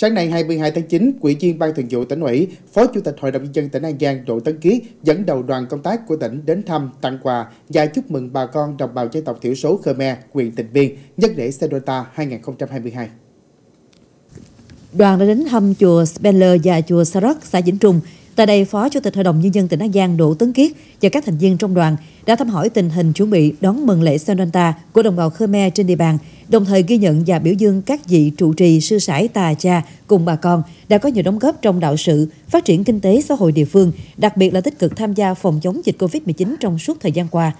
Sáng nay 22 tháng 9, quỹ viên Ban Thường vụ tỉnh ủy, Phó Chủ tịch Hội đồng nhân dân tỉnh An Giang Đỗ Tấn Kiệt dẫn đầu đoàn công tác của tỉnh đến thăm, tặng quà và chúc mừng bà con đồng bào dân tộc thiểu số Khmer, huyện Tịnh Biên nhất lễ Sedota 2022. Đoàn đã đến thăm chùa Spenler và chùa Sarak, xã Vĩnh Trung, Tại đây, Phó Chủ tịch Hội đồng Nhân dân tỉnh An Giang Đỗ Tấn Kiết và các thành viên trong đoàn đã thăm hỏi tình hình chuẩn bị đón mừng lễ Sendanta của đồng bào Khmer trên địa bàn, đồng thời ghi nhận và biểu dương các vị trụ trì sư sãi tà cha cùng bà con đã có nhiều đóng góp trong đạo sự, phát triển kinh tế xã hội địa phương, đặc biệt là tích cực tham gia phòng chống dịch COVID-19 trong suốt thời gian qua.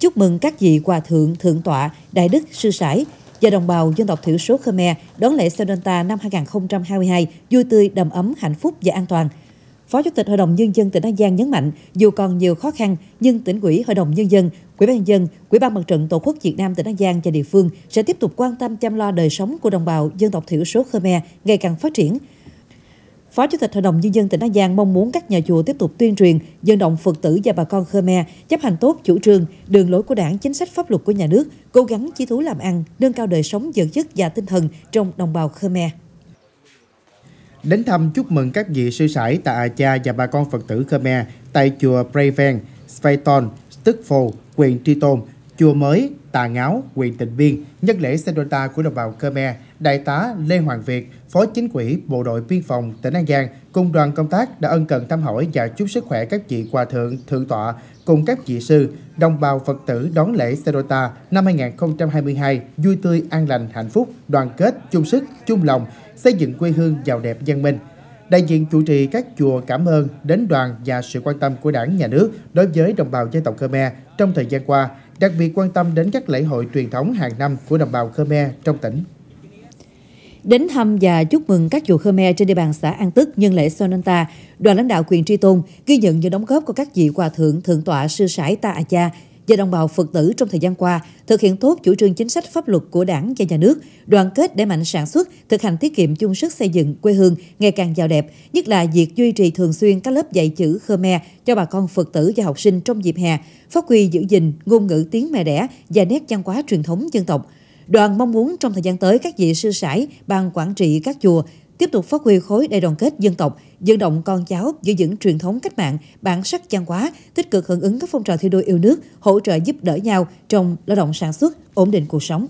Chúc mừng các vị hòa thượng, thượng tọa, đại đức, sư sãi và đồng bào dân tộc thiểu số Khmer đón lễ Sendanta năm 2022 vui tươi, đầm ấm, hạnh phúc và an toàn – Phó Chủ tịch Hội đồng Nhân dân tỉnh An Giang nhấn mạnh, dù còn nhiều khó khăn, nhưng tỉnh ủy, Hội đồng Nhân dân, Quỹ ban dân, Quỹ ban Mặt trận Tổ quốc Việt Nam tỉnh An Giang và địa phương sẽ tiếp tục quan tâm chăm lo đời sống của đồng bào dân tộc thiểu số Khmer ngày càng phát triển. Phó Chủ tịch Hội đồng Nhân dân tỉnh An Giang mong muốn các nhà chùa tiếp tục tuyên truyền, dân động Phật tử và bà con Khmer chấp hành tốt chủ trương, đường lối của đảng, chính sách pháp luật của nhà nước, cố gắng chí thú làm ăn, nâng cao đời sống vật chất và tinh thần trong đồng bào Khmer đến thăm chúc mừng các vị sư sãi tại cha và bà con Phật tử Khmer tại chùa Preven, Sveiton, Tức Phồ, Quyền Tri Tôn, chùa mới Tà Ngáo, huyện tịnh biên, nhân lễ Sendonta của đồng bào Khmer, Đại tá Lê Hoàng Việt, Phó Chính quỹ Bộ đội Biên phòng tỉnh An Giang cùng đoàn công tác đã ân cần thăm hỏi và chúc sức khỏe các vị hòa thượng, thượng tọa cùng các vị sư, đồng bào Phật tử đón lễ Sendonta năm 2022 vui tươi, an lành, hạnh phúc, đoàn kết, chung sức, chung lòng, xây dựng quê hương giàu đẹp văn minh. Đại diện chủ trì các chùa cảm ơn đến đoàn và sự quan tâm của đảng, nhà nước đối với đồng bào dân tộc Khmer trong thời gian qua đặc biệt quan tâm đến các lễ hội truyền thống hàng năm của đồng bào Khmer trong tỉnh. Đến thăm và chúc mừng các chùa Khmer trên địa bàn xã An Tức nhân lễ Sonanta, đoàn lãnh đạo quyền Tri Tôn ghi nhận những đóng góp của các vị hòa thượng, thượng tọa sư sãi Ta A Cha và đồng bào Phật tử trong thời gian qua thực hiện tốt chủ trương chính sách pháp luật của Đảng và Nhà nước, đoàn kết để mạnh sản xuất, thực hành tiết kiệm chung sức xây dựng quê hương ngày càng giàu đẹp, nhất là việc duy trì thường xuyên các lớp dạy chữ Khmer cho bà con Phật tử và học sinh trong dịp hè, phát huy giữ gìn ngôn ngữ tiếng mẹ đẻ và nét văn hóa truyền thống dân tộc. Đoàn mong muốn trong thời gian tới các vị sư sãi, ban quản trị các chùa tiếp tục phát huy khối đại đoàn kết dân tộc, dân động con cháu, giữ vững truyền thống cách mạng, bản sắc văn hóa, tích cực hưởng ứng các phong trào thi đua yêu nước, hỗ trợ giúp đỡ nhau trong lao động sản xuất, ổn định cuộc sống.